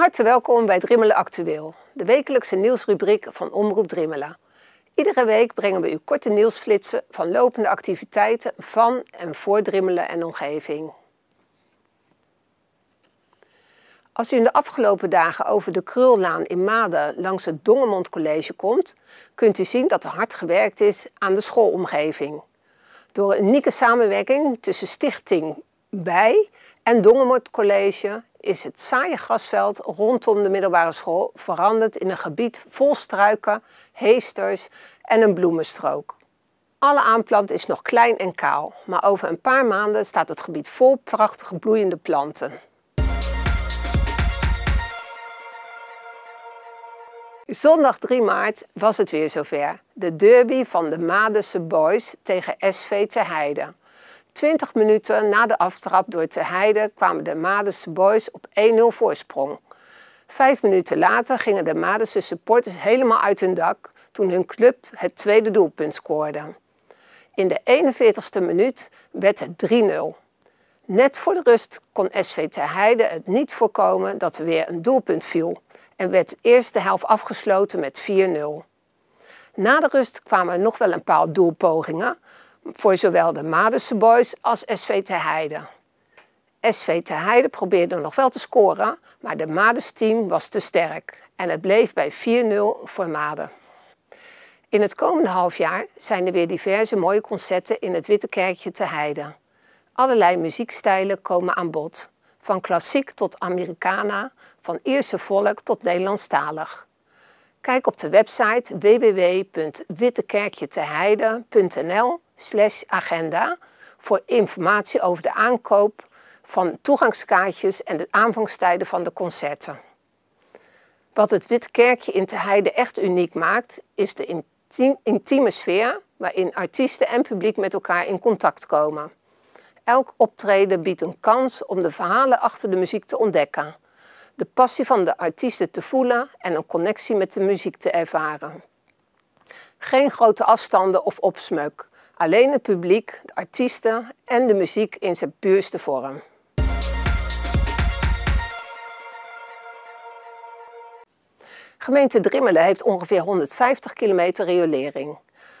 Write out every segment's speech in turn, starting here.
harte welkom bij Drimmelen Actueel, de wekelijkse nieuwsrubriek van Omroep Drimmelen. Iedere week brengen we u korte nieuwsflitsen van lopende activiteiten van en voor Drimmelen en omgeving. Als u in de afgelopen dagen over de Krullaan in Maden langs het Dongemond College komt, kunt u zien dat er hard gewerkt is aan de schoolomgeving. Door een unieke samenwerking tussen Stichting Bij en Dongemond College is het saaie grasveld rondom de middelbare school veranderd in een gebied vol struiken, heesters en een bloemenstrook. Alle aanplant is nog klein en kaal, maar over een paar maanden staat het gebied vol prachtige bloeiende planten. Zondag 3 maart was het weer zover. De derby van de Madense Boys tegen SV Te Heide. 20 minuten na de aftrap door Te Heide kwamen de Madense boys op 1-0 voorsprong. Vijf minuten later gingen de Madense supporters helemaal uit hun dak toen hun club het tweede doelpunt scoorde. In de 41ste minuut werd het 3-0. Net voor de rust kon SV Te Heide het niet voorkomen dat er weer een doelpunt viel en werd de eerste helft afgesloten met 4-0. Na de rust kwamen er nog wel een paar doelpogingen, voor zowel de Madense boys als SV Te Heide. SV Te Heide probeerde nog wel te scoren, maar de Madense team was te sterk en het bleef bij 4-0 voor Maden. In het komende halfjaar zijn er weer diverse mooie concerten in het Witte Kerkje te Heide. Allerlei muziekstijlen komen aan bod, van klassiek tot Americana, van Ierse volk tot Nederlandstalig. Kijk op de website www.wittekerkjeteheide.nl slash agenda voor informatie over de aankoop van toegangskaartjes en de aanvangstijden van de concerten. Wat het Witkerkje Kerkje in Te Heide echt uniek maakt, is de intieme sfeer waarin artiesten en publiek met elkaar in contact komen. Elk optreden biedt een kans om de verhalen achter de muziek te ontdekken, de passie van de artiesten te voelen en een connectie met de muziek te ervaren. Geen grote afstanden of opsmeuk. Alleen het publiek, de artiesten en de muziek in zijn puurste vorm. Gemeente Drimmelen heeft ongeveer 150 kilometer riolering.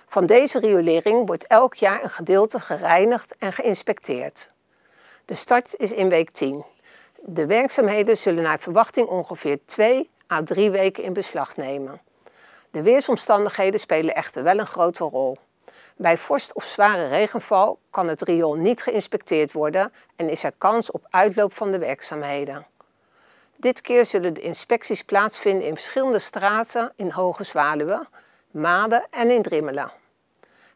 Van deze riolering wordt elk jaar een gedeelte gereinigd en geïnspecteerd. De start is in week 10. De werkzaamheden zullen naar verwachting ongeveer 2 à 3 weken in beslag nemen. De weersomstandigheden spelen echter wel een grote rol. Bij vorst of zware regen,val kan het riool niet geïnspecteerd worden en is er kans op uitloop van de werkzaamheden. Dit keer zullen de inspecties plaatsvinden in verschillende straten in Hoge Zwaluwe, Maden en in Drimmelen.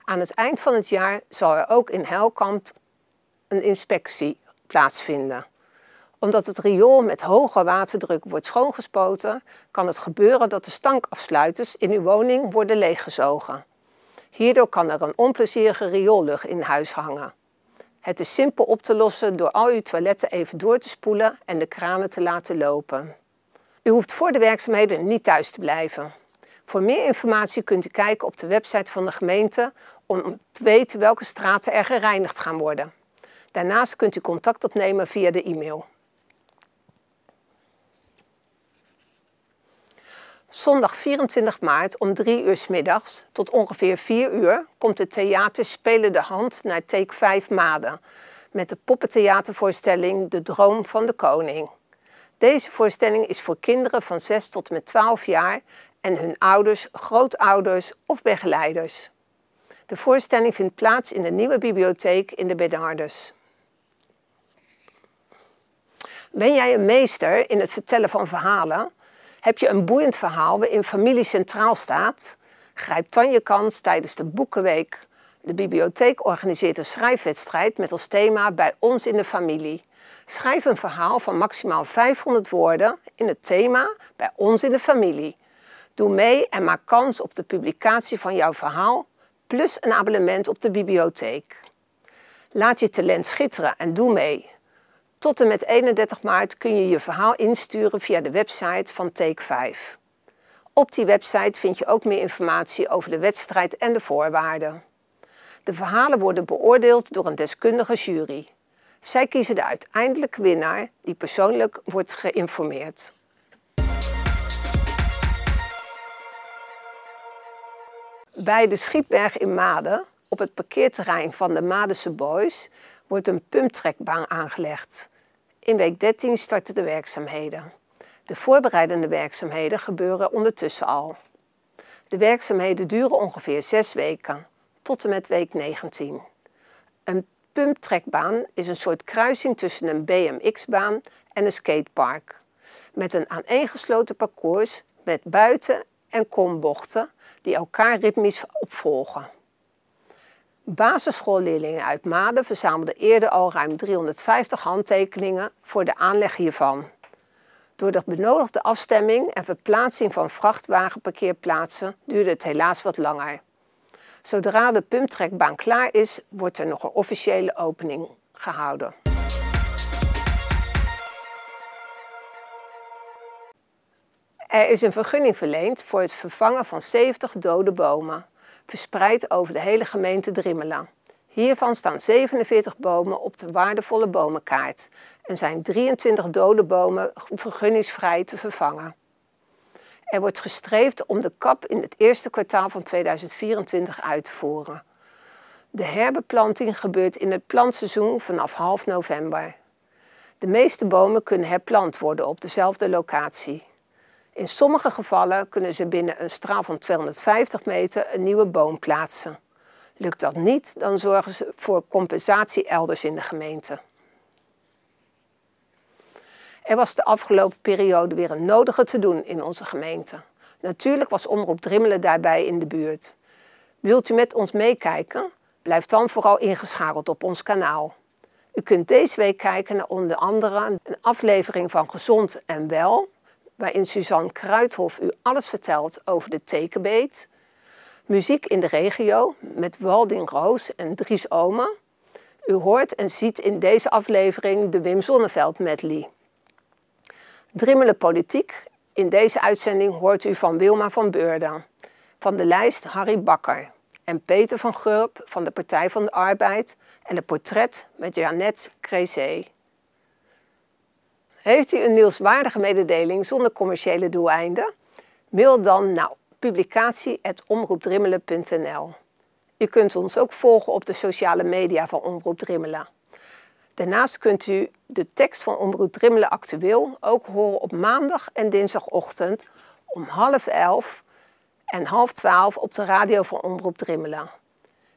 Aan het eind van het jaar zal er ook in Helkamp een inspectie plaatsvinden. Omdat het riool met hoge waterdruk wordt schoongespoten, kan het gebeuren dat de stankafsluiters in uw woning worden leeggezogen. Hierdoor kan er een onplezierige rioollucht in huis hangen. Het is simpel op te lossen door al uw toiletten even door te spoelen en de kranen te laten lopen. U hoeft voor de werkzaamheden niet thuis te blijven. Voor meer informatie kunt u kijken op de website van de gemeente om te weten welke straten er gereinigd gaan worden. Daarnaast kunt u contact opnemen via de e-mail. Zondag 24 maart om 3 uur s middags tot ongeveer 4 uur komt het theater Spelen de Hand naar Take 5 Maden met de poppentheatervoorstelling De Droom van de Koning. Deze voorstelling is voor kinderen van 6 tot met 12 jaar en hun ouders, grootouders of begeleiders. De voorstelling vindt plaats in de nieuwe bibliotheek in de Bernardus. Ben jij een meester in het vertellen van verhalen? Heb je een boeiend verhaal waarin familie centraal staat? Grijp dan je kans tijdens de Boekenweek. De bibliotheek organiseert een schrijfwedstrijd met als thema Bij ons in de familie. Schrijf een verhaal van maximaal 500 woorden in het thema Bij ons in de familie. Doe mee en maak kans op de publicatie van jouw verhaal, plus een abonnement op de bibliotheek. Laat je talent schitteren en doe mee. Tot en met 31 maart kun je je verhaal insturen via de website van Take 5. Op die website vind je ook meer informatie over de wedstrijd en de voorwaarden. De verhalen worden beoordeeld door een deskundige jury. Zij kiezen de uiteindelijke winnaar die persoonlijk wordt geïnformeerd. Bij de Schietberg in Maden, op het parkeerterrein van de Madense Boys, wordt een pumptrekbaan aangelegd. In week 13 starten de werkzaamheden. De voorbereidende werkzaamheden gebeuren ondertussen al. De werkzaamheden duren ongeveer zes weken, tot en met week 19. Een pumptrekbaan is een soort kruising tussen een BMX-baan en een skatepark. Met een aaneengesloten parcours met buiten- en kombochten die elkaar ritmisch opvolgen. Basisschoolleerlingen uit Maden verzamelden eerder al ruim 350 handtekeningen voor de aanleg hiervan. Door de benodigde afstemming en verplaatsing van vrachtwagenparkeerplaatsen duurde het helaas wat langer. Zodra de pumptrekbaan klaar is, wordt er nog een officiële opening gehouden. Er is een vergunning verleend voor het vervangen van 70 dode bomen verspreid over de hele gemeente Drimmelen. Hiervan staan 47 bomen op de waardevolle bomenkaart en zijn 23 dode bomen vergunningsvrij te vervangen. Er wordt gestreefd om de kap in het eerste kwartaal van 2024 uit te voeren. De herbeplanting gebeurt in het plantseizoen vanaf half november. De meeste bomen kunnen herplant worden op dezelfde locatie. In sommige gevallen kunnen ze binnen een straal van 250 meter een nieuwe boom plaatsen. Lukt dat niet, dan zorgen ze voor compensatie elders in de gemeente. Er was de afgelopen periode weer een nodige te doen in onze gemeente. Natuurlijk was Omroep Drimmelen daarbij in de buurt. Wilt u met ons meekijken? Blijf dan vooral ingeschakeld op ons kanaal. U kunt deze week kijken naar onder andere een aflevering van Gezond en Wel, waarin Suzanne Kruithof u alles vertelt over de tekenbeet. Muziek in de regio met Walding Roos en Dries Omen. U hoort en ziet in deze aflevering de Wim Zonneveld medley. Drimmelen Politiek. In deze uitzending hoort u van Wilma van Beurden. Van de lijst Harry Bakker. En Peter van Gurp van de Partij van de Arbeid. En het portret met Janet Crezee. Heeft u een nieuwswaardige mededeling zonder commerciële doeleinden? Mail dan naar publicatie.omroepdrimmelen.nl U kunt ons ook volgen op de sociale media van Omroep Drimmelen. Daarnaast kunt u de tekst van Omroep Drimmelen Actueel ook horen op maandag en dinsdagochtend om half elf en half twaalf op de radio van Omroep Drimmelen.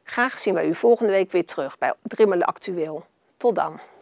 Graag zien wij u volgende week weer terug bij Drimmelen Actueel. Tot dan.